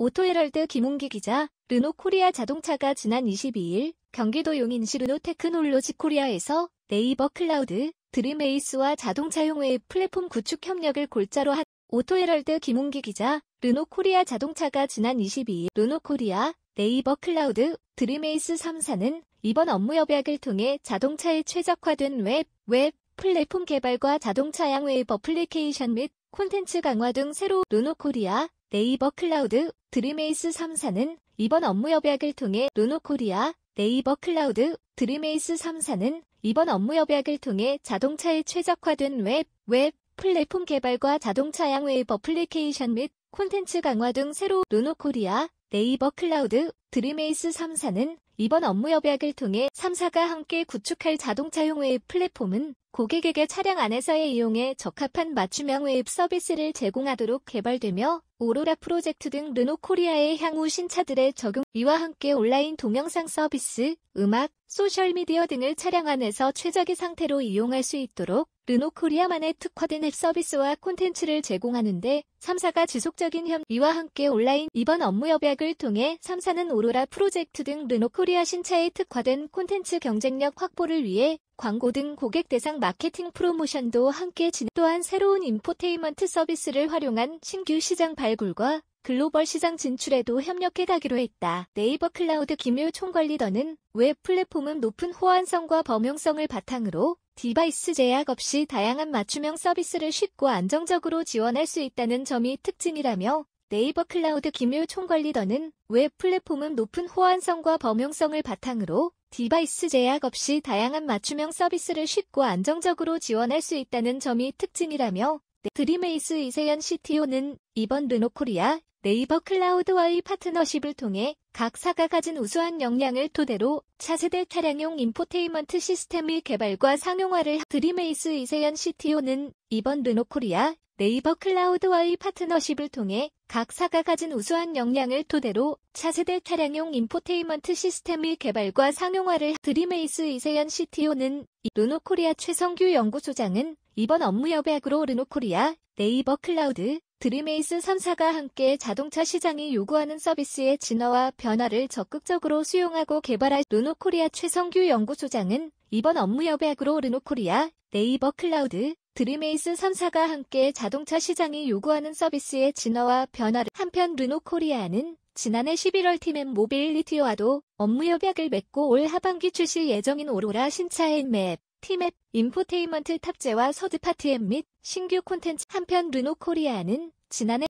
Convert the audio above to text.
오토헤럴드 김웅기 기자, 르노 코리아 자동차가 지난 22일 경기도 용인시 르노 테크놀로지 코리아에서 네이버 클라우드, 드림에이스와 자동차용웨이 플랫폼 구축 협력을 골자로 한 오토헤럴드 김웅기 기자, 르노 코리아 자동차가 지난 22일 르노 코리아, 네이버 클라우드, 드림에이스 3사는 이번 업무 협약을 통해 자동차에 최적화된 웹, 웹, 플랫폼 개발과 자동차양 웨이버 플리케이션 및 콘텐츠 강화 등 새로 르노 코리아, 네이버 클라우드 드림에이스 3사는 이번 업무협약을 통해 르노코리아 네이버 클라우드 드림에이스 3사는 이번 업무협약을 통해 자동차에 최적화된 웹, 웹 플랫폼 개발과 자동차 양 웨이버 플리케이션 및 콘텐츠 강화 등 새로 르노코리아 네이버 클라우드 드림에이스 3사는 이번 업무협약을 통해 3사가 함께 구축할 자동차 용웨입 플랫폼은 고객에게 차량 안에서의 이용에 적합한 맞춤형 웨입 서비스를 제공하도록 개발되며 오로라 프로젝트 등 르노 코리아의 향후 신차들의 적용 이와 함께 온라인 동영상 서비스, 음악, 소셜미디어 등을 차량 안에서 최적의 상태로 이용할 수 있도록 르노 코리아만의 특화된 앱 서비스와 콘텐츠를 제공하는데 3사가 지속적인 협의와 함께 온라인 이번 업무 협약을 통해 3사는 오로라 프로젝트 등 르노코리아 신차에 특화된 콘텐츠 경쟁력 확보를 위해 광고 등 고객 대상 마케팅 프로모션도 함께 진행 또한 새로운 인포테인먼트 서비스를 활용한 신규 시장 발굴과 글로벌 시장 진출에도 협력해 가기로 했다. 네이버 클라우드 김효 총괄리더는웹 플랫폼은 높은 호환성과 범용성을 바탕으로 디바이스 제약 없이 다양한 맞춤형 서비스를 쉽고 안정적으로 지원할 수 있다는 점이 특징이라며 네이버 클라우드 기밀 총관리더는 웹 플랫폼은 높은 호환성과 범용성을 바탕으로 디바이스 제약 없이 다양한 맞춤형 서비스를 쉽고 안정적으로 지원할 수 있다는 점이 특징이라며 네, 드림에이스 이세연 CTO는 이번 르노코리아 네이버 클라우드와의 파트너십을 통해 각사가 가진 우수한 역량을 토대로 차세대 차량용 인포테인먼트 시스템의 개발과 상용화를 드림에이스 이세연 CTO는 이번 르노코리아 네이버 클라우드와의 파트너십을 통해 각사가 가진 우수한 역량을 토대로 차세대 차량용 인포테인먼트 시스템의 개발과 상용화를 드림에이스 이세현 CTO는 르노코리아 최성규 연구소장은 이번 업무 협약으로 르노코리아, 네이버 클라우드, 드림에이스 3사가 함께 자동차 시장이 요구하는 서비스의 진화와 변화를 적극적으로 수용하고 개발할 르노코리아 최성규 연구소장은 이번 업무 협약으로 르노코리아, 네이버 클라우드, 드림에이스 3사가 함께 자동차 시장이 요구하는 서비스의 진화와 변화를 한편 르노 코리아는 지난해 11월 팀앤 모빌리티와도 업무 협약을 맺고 올 하반기 출시 예정인 오로라 신차의 맵, 팀앱, 인포테인먼트 탑재와 서드파티 앱 및 신규 콘텐츠 한편 르노 코리아는 지난해